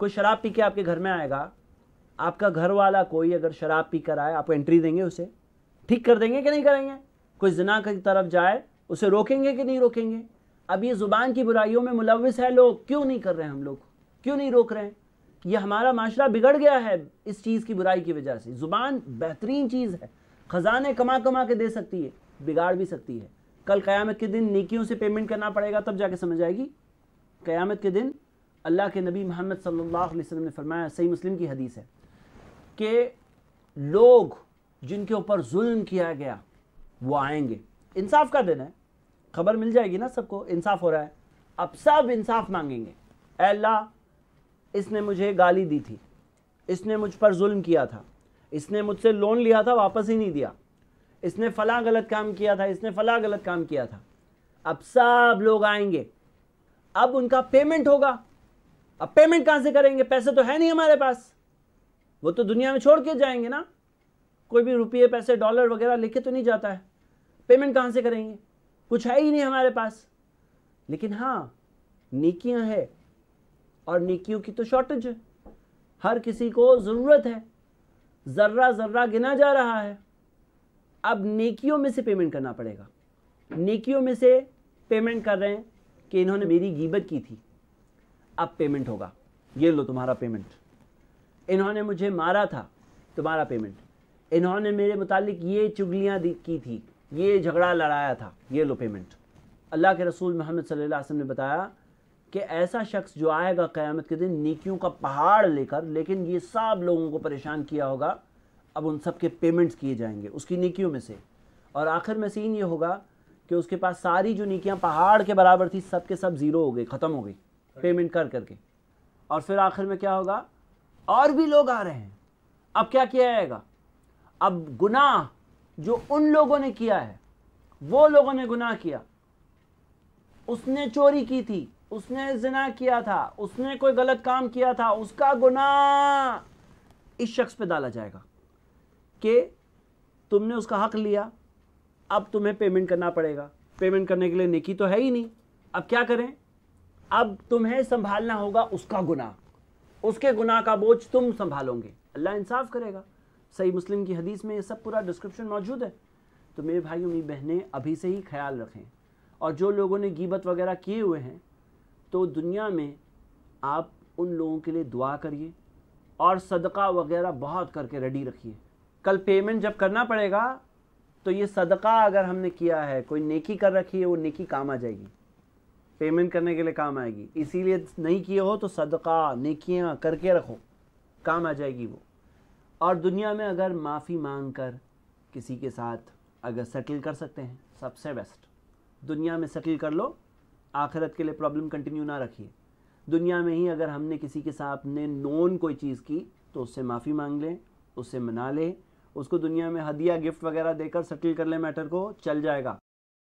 कोई शराब पी के आपके घर में आएगा आपका घर वाला कोई अगर शराब पी कर आए आपको एंट्री देंगे उसे ठीक कर देंगे कि नहीं करेंगे कोई जना की तरफ जाए उसे रोकेंगे कि नहीं रोकेंगे अब ये ज़ुबान की बुराइयों में मुलविस है लोग क्यों नहीं कर रहे हैं हम लोग क्यों नहीं रोक रहे हैं ये हमारा माशरा बिगड़ गया है इस चीज़ की बुराई की वजह से ज़ुबान बेहतरीन चीज़ है ख़जाने कमा कमा के दे सकती है बिगाड़ भी सकती है कल क़यामत के दिन नीकियों से पेमेंट करना पड़ेगा तब जाके समझ आएगी क़यामत के दिन अल्लाह के नबी मोहम्मद सल्लल्लाहु अलैहि वसल्लम ने फरमाया सही मुस्लिम की हदीस है कि लोग जिनके ऊपर जुल्म किया गया वो आएंगे इंसाफ का दिन है खबर मिल जाएगी ना सबको इंसाफ हो रहा है अब सब इंसाफ मांगेंगे अल्लाह इसने मुझे गाली दी थी इसने मुझ पर जुल्म किया था इसने मुझसे लोन लिया था वापस ही नहीं दिया इसने फ़ला गलत काम किया था इसने फ़ला गलत काम किया था अब सब लोग आएंगे अब उनका पेमेंट होगा अब पेमेंट कहाँ से करेंगे पैसे तो है नहीं हमारे पास वो तो दुनिया में छोड़ के जाएंगे ना कोई भी रुपये पैसे डॉलर वगैरह लेके तो नहीं जाता है पेमेंट कहाँ से करेंगे कुछ है ही नहीं हमारे पास लेकिन हाँ नेकियां है और नेकियों की तो शॉर्टेज है हर किसी को ज़रूरत है ज़र्रा ज़र्रा गिना जा रहा है अब नेकियों में से पेमेंट करना पड़ेगा नेकियों में से पेमेंट कर रहे हैं कि इन्होंने मेरी गीबत की थी अब पेमेंट होगा ये लो तुम्हारा पेमेंट इन्होंने मुझे मारा था तुम्हारा पेमेंट इन्होंने मेरे मुतालिक ये चुगलियाँ की थी ये झगड़ा लड़ाया था ये लो पेमेंट अल्लाह के रसूल मोहम्मद सल्लल्लाहु अलैहि वसल्लम ने बताया कि ऐसा शख्स जो आएगा क़यामत के दिन नेकियों का पहाड़ लेकर लेकिन ये सब लोगों को परेशान किया होगा अब उन सब के पेमेंट्स किए जाएंगे उसकी नेकियों में से और आखिर में सीन ये होगा कि उसके पास सारी जो नेकियाँ पहाड़ के बराबर थी सब के सब ज़ीरो हो गई ख़त्म हो गई पेमेंट कर करके और फिर आखिर में क्या होगा और भी लोग आ रहे हैं अब क्या किया जाएगा अब गुनाह जो उन लोगों ने किया है वो लोगों ने गुनाह किया उसने चोरी की थी उसने जना किया था उसने कोई गलत काम किया था उसका गुनाह इस शख्स पे डाला जाएगा कि तुमने उसका हक लिया अब तुम्हें पेमेंट करना पड़ेगा पेमेंट करने के लिए निकी तो है ही नहीं अब क्या करें अब तुम्हें संभालना होगा उसका गुनाह उसके गुनाह का बोझ तुम संभालोगे अल्लाह इंसाफ करेगा सही मुस्लिम की हदीस में ये सब पूरा डिस्क्रिप्शन मौजूद है तो मेरे भाई मेरी बहनें अभी से ही ख्याल रखें और जो लोगों ने गीबत वगैरह किए हुए हैं तो दुनिया में आप उन लोगों के लिए दुआ करिए और सदका वगैरह बहुत करके रेडी रखिए कल पेमेंट जब करना पड़ेगा तो ये सदका अगर हमने किया है कोई नेकी कर रखी है वो नेकी काम आ जाएगी पेमेंट करने के लिए काम आएगी इसीलिए नहीं किए हो तो सदका नेकियाँ करके रखो काम आ जाएगी वो और दुनिया में अगर माफ़ी मांग कर किसी के साथ अगर सेटल कर सकते हैं सबसे बेस्ट दुनिया में सेटल कर लो आखिरत के लिए प्रॉब्लम कंटिन्यू ना रखिए दुनिया में ही अगर हमने किसी के साथ ने नोन कोई चीज़ की तो उससे माफ़ी मांग लें उससे मना लें उसको दुनिया में हदिया गिफ्ट वगैरह देकर सेटल कर ले मैटर को चल जाएगा